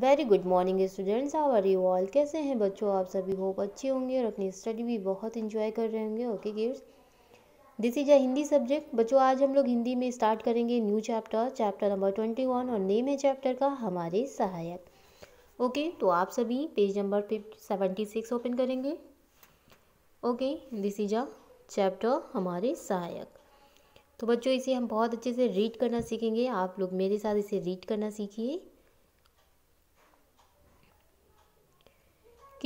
very good morning students our you all कैसे हैं बच्चों आप सभी होप अच्छे होंगे और अपनी स्टडी भी बहुत इंजॉय कर रहे होंगे okay gets this is a Hindi subject बच्चों आज हम लोग हिंदी में स्टार्ट करेंगे new chapter chapter number twenty one और नेम है चैप्टर का हमारे सहायक ओके तो आप सभी page number seventy six open करेंगे okay this is a chapter हमारे सहायक तो बच्चों इसे हम बहुत अच्छे से रीड करना सीखेंगे आप लोग मेरे साथ इसे रीड करना सीखिए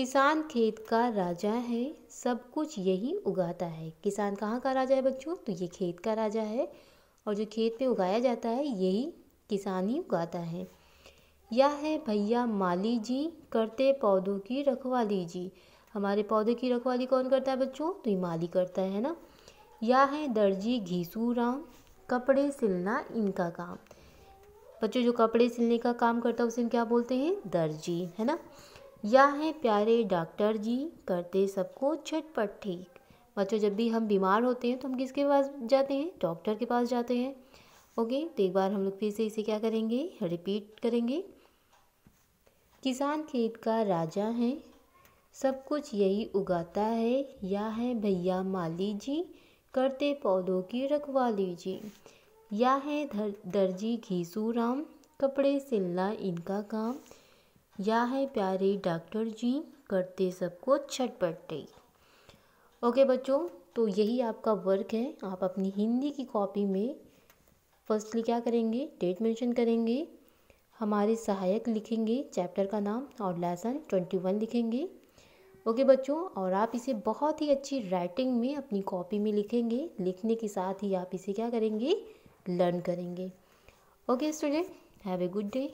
किसान खेत का राजा है सब कुछ यही उगाता है किसान कहाँ का राजा है बच्चों तो ये खेत का राजा है और जो खेत में उगाया जाता है यही किसान ही उगाता है यह है भैया माली जी करते पौधों की रखवाली जी हमारे पौधे की रखवाली कौन करता है बच्चों तो ये माली करता है ना यह है दर्जी घीसू राम कपड़े सिलना इनका काम बच्चों जो कपड़े सिलने का काम करता है उसे हम क्या बोलते हैं दर्जी है ना या हैं प्यारे डॉक्टर जी करते सबको झटपट ठीक बच्चों जब भी हम बीमार होते हैं तो हम किसके पास जाते हैं डॉक्टर के पास जाते हैं ओके तो एक बार हम लोग फिर से इसे क्या करेंगे रिपीट करेंगे किसान खेत का राजा है सब कुछ यही उगाता है या है भैया माली जी करते पौधों की रखवाली जी या है दर, दर्जी घीसू राम कपड़े सिलना इनका काम या है प्यारे डॉक्टर जी करते सबको छटपट ओके बच्चों तो यही आपका वर्क है आप अपनी हिंदी की कॉपी में फर्स्टली क्या करेंगे डेट मेंशन करेंगे हमारे सहायक लिखेंगे चैप्टर का नाम और लेसन ट्वेंटी वन लिखेंगे ओके बच्चों और आप इसे बहुत ही अच्छी राइटिंग में अपनी कॉपी में लिखेंगे लिखने के साथ ही आप इसे क्या करेंगे लर्न करेंगे okay student have a good day